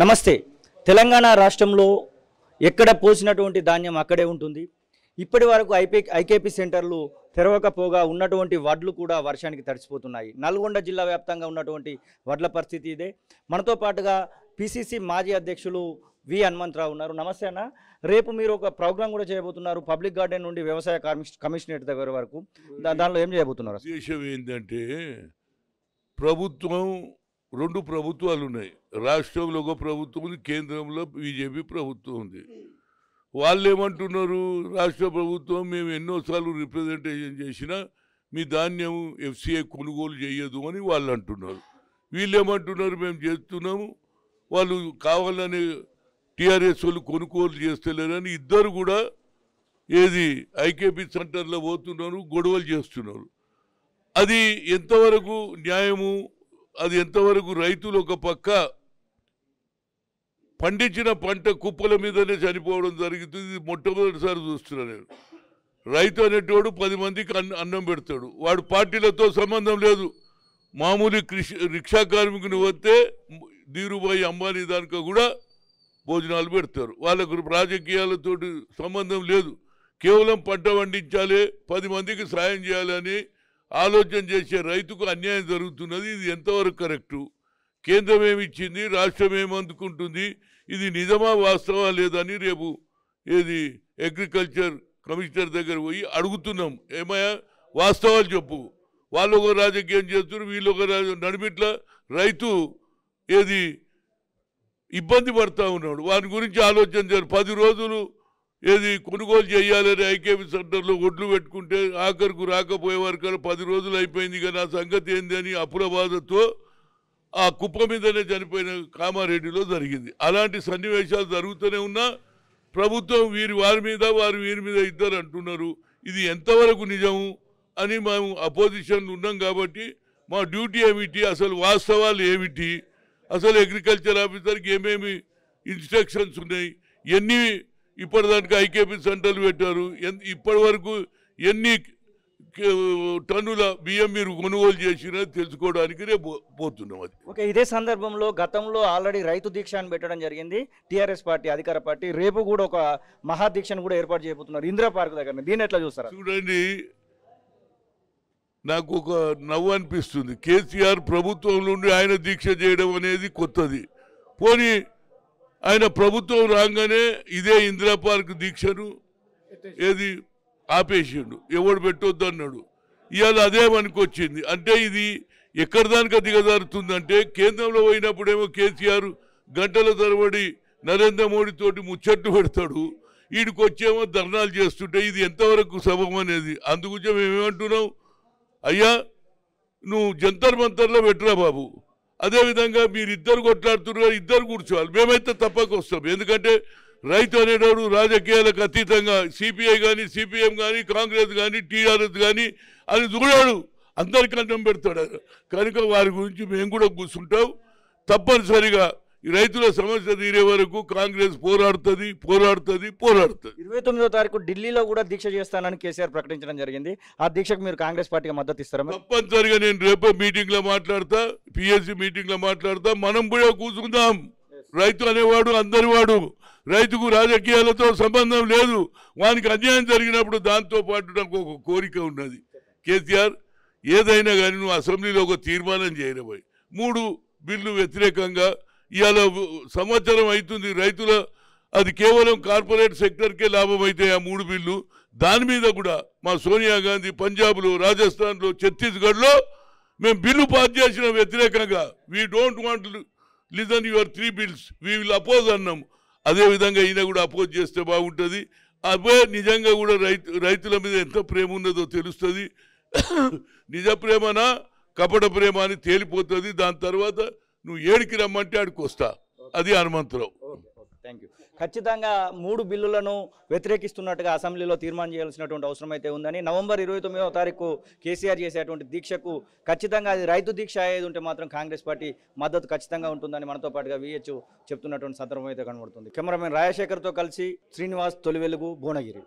నమస్తే తెలంగాణ రాష్ట్రంలో ఎక్కడ పోసినటువంటి ధాన్యం అక్కడే ఉంటుంది ఇప్పటి వరకు ఐపీ ఐకేపీ సెంటర్లు తెరవకపోగా ఉన్నటువంటి వడ్లు కూడా వర్షానికి తడిచిపోతున్నాయి నల్గొండ జిల్లా వ్యాప్తంగా ఉన్నటువంటి వడ్ల పరిస్థితి ఇదే మనతో పాటుగా పిసిసి మాజీ అధ్యక్షులు వి హనుమంతరావు ఉన్నారు నమస్తే అన్న రేపు మీరు ఒక ప్రోగ్రామ్ కూడా చేయబోతున్నారు పబ్లిక్ గార్డెన్ నుండి వ్యవసాయ కమిషనరేట్ దగ్గర వరకు దానిలో ఏం చేయబోతున్నారు ఏంటంటే ప్రభుత్వం రెండు ప్రభుత్వాలు ఉన్నాయి రాష్ట్రంలో ఒక ప్రభుత్వం ఉంది కేంద్రంలో బీజేపీ ప్రభుత్వం ఉంది వాళ్ళు ఏమంటున్నారు రాష్ట్ర ప్రభుత్వం మేము ఎన్నోసార్లు రిప్రజెంటేషన్ చేసినా మీ ధాన్యం ఎఫ్సీఐ కొనుగోలు చేయదు అని వాళ్ళు అంటున్నారు వీళ్ళు ఏమంటున్నారు మేము చేస్తున్నాము వాళ్ళు కావాలని టీఆర్ఎస్ వాళ్ళు కొనుగోలు చేస్తలేరని ఇద్దరు కూడా ఏది ఐకేపీ సెంటర్లో పోతున్నారు గొడవలు చేస్తున్నారు అది ఎంతవరకు న్యాయము అది ఎంతవరకు రైతులు ఒక పక్క పండించిన పంట కుప్పల మీదనే చనిపోవడం జరుగుతుంది మొట్టమొదటిసారి చూస్తున్నాను నేను రైతు అనేటోడు పది మందికి అన్న అన్నం పెడతాడు వాడు పార్టీలతో సంబంధం లేదు మామూలు కృషి రిక్షా కార్మికుని వస్తే ధీరుబాయి అంబానీ దానిక కూడా భోజనాలు పెడతారు వాళ్ళకు రాజకీయాలతోటి సంబంధం లేదు కేవలం పంట పండించాలి పది మందికి సాయం చేయాలని ఆలోచన చేసే రైతుకు అన్యాయం జరుగుతున్నది ఇది ఎంతవరకు కరెక్టు కేంద్రం ఏమిచ్చింది రాష్ట్రం ఏమందుకుంటుంది ఇది నిజమా వాస్తవా లేదని రేపు ఏది అగ్రికల్చర్ కమిషనర్ దగ్గర పోయి అడుగుతున్నాం ఏమయ్యా వాస్తవాలు చెప్పు వాళ్ళు ఒక రాజకీయం చేస్తున్నారు వీళ్ళు ఒక నడిమిట్ల రైతు ఏది ఇబ్బంది పడతా ఉన్నాడు వారి గురించి ఆలోచన చేయాలి పది రోజులు ఏది కొనుగోలు చేయాలని ఐకేపి సెంటర్లో ఒడ్లు పెట్టుకుంటే ఆఖరుకు రాకపోయే వరకు పది రోజులు అయిపోయింది కానీ ఆ సంగతి ఏంది అని అప్పుల బాధతో ఆ కుప్ప మీదనే చనిపోయిన కామారెడ్డిలో జరిగింది అలాంటి సన్నివేశాలు జరుగుతూనే ఉన్నా ప్రభుత్వం వీరి వారి మీద వారు వీరి మీద ఇద్దరు అంటున్నారు ఇది ఎంతవరకు నిజము అని మేము అపోజిషన్లు ఉన్నాం కాబట్టి మా డ్యూటీ ఏమిటి అసలు వాస్తవాలు ఏమిటి అసలు అగ్రికల్చర్ ఆఫీసర్కి ఏమేమి ఇన్స్ట్రక్షన్స్ ఉన్నాయి ఎన్ని ఇప్పటిదానికి ఐకేపీ సెంటర్లు పెట్టారు ఇప్పటి వరకు ఎన్ని టన్నుల బియ్యం మీరు కొనుగోలు చేసినా తెలుసుకోవడానికి రేపు పోతున్నాం అది ఓకే ఇదే సందర్భంలో గతంలో ఆల్రెడీ రైతు దీక్ష అని పెట్టడం జరిగింది టీఆర్ఎస్ పార్టీ అధికార పార్టీ రేపు కూడా ఒక మహాదీక్షను కూడా ఏర్పాటు చేయబోతున్నారు ఇందిరా పార్క్ దగ్గర దీన్ని ఎట్లా చూస్తారు చూడండి నాకు ఒక నవ్వు అనిపిస్తుంది కేసీఆర్ ప్రభుత్వంలో నుండి ఆయన దీక్ష చేయడం అనేది కొత్తది పోనీ ఆయన ప్రభుత్వం రాగానే ఇదే ఇందిరా పార్క్ దీక్షను ఏది ఆపేసిండు ఎవడు పెట్టొద్దు అన్నాడు ఇవాళ అదే మనకొచ్చింది అంటే ఇది ఎక్కడ దానిక దిగజారుతుందంటే కేంద్రంలో పోయినప్పుడేమో కేసీఆర్ గంటల తరబడి నరేంద్ర మోడీతోటి ముచ్చట్టు పెడతాడు వీడికి వచ్చేమో ధర్నాలు చేస్తుంటే ఇది ఎంతవరకు సభం అనేది అందుగురించి మేమేమంటున్నాం అయ్యా నువ్వు జంతర్ మంతర్లో పెట్టరా బాబు అదేవిధంగా మీరు ఇద్దరు కొట్లాడుతున్నారు ఇద్దరు కూర్చోవాలి మేమైతే తప్పక వస్తాం ఎందుకంటే రైతు అనేటోడు రాజకీయాలకు అతీతంగా సిపిఐ కానీ సిపిఎం కానీ కాంగ్రెస్ కానీ టీఆర్ఎస్ కానీ అని చూడాడు అందరికీ అన్నం పెడతాడు కనుక వారి గురించి మేము కూడా కూర్చుంటాం తప్పనిసరిగా రైతుల సమస్య తీరే వరకు కాంగ్రెస్ పోరాడుతుంది పోరాడుతుంది పోరాడుతుంది ఇరవై తొమ్మిదో తారీఖు ఢిల్లీలో కూడా దీక్ష చేస్తానని కేసీఆర్ ప్రకటించడం జరిగింది ఆ దీక్షకు మీరు కాంగ్రెస్ పార్టీకి మద్దతు ఇస్తారా తప్పనిసరిగా నేను రేపు మీటింగ్ లో మాట్లాడతా పిఎస్సి మీటింగ్ లో మాట్లాడతా మనం కూడా కూర్చుందాం రైతు అనేవాడు అందరి వాడు రైతుకు రాజకీయాలతో సంబంధం లేదు వానికి అన్యాయం జరిగినప్పుడు దాంతో పాటు నాకు ఒక కోరిక ఉన్నది కేసీఆర్ ఏదైనా కానీ నువ్వు అసెంబ్లీలో ఒక తీర్మానం చేయడబోయి మూడు బిల్లు వ్యతిరేకంగా ఇవాళ సంవత్సరం అవుతుంది రైతుల అది కేవలం కార్పొరేట్ సెక్టర్కే లాభం అయితే ఆ మూడు బిల్లు దాని మీద కూడా మా సోనియా గాంధీ పంజాబ్లో రాజస్థాన్లో ఛత్తీస్గఢ్లో మేము బిల్లు పాస్ చేసిన వ్యతిరేకంగా we don't want listen your three bills we will oppose అన్నాం అదేవిధంగా ఈయన కూడా అపోజ్ చేస్తే బాగుంటుంది అవే నిజంగా కూడా రైతు రైతుల మీద ఎంత ప్రేమ ఉన్నదో తెలుస్తుంది నిజ ప్రేమనా కపట ప్రేమ అని తేలిపోతుంది దాని తర్వాత నువ్వు ఏడికి రమ్మంటే ఆడికి వస్తా అది హనుమంతరావు థ్యాంక్ యూ ఖచ్చితంగా మూడు బిల్లులను వ్యతిరేకిస్తున్నట్టుగా అసెంబ్లీలో తీర్మానం చేయాల్సినటువంటి అవసరం అయితే ఉందని నవంబర్ ఇరవై తొమ్మిదవ తారీఖు కేసీఆర్ చేసేటువంటి దీక్షకు ఖచ్చితంగా అది రైతు దీక్ష అయ్యేది ఉంటే మాత్రం కాంగ్రెస్ పార్టీ మద్దతు ఖచ్చితంగా ఉంటుందని మనతో పాటుగా విహెచ్ చెప్తున్నటువంటి సందర్భం అయితే కనబడుతుంది కెమెరామెన్ రాజశేఖర్తో కలిసి శ్రీనివాస్ తొలివెలుగు భువనగిరి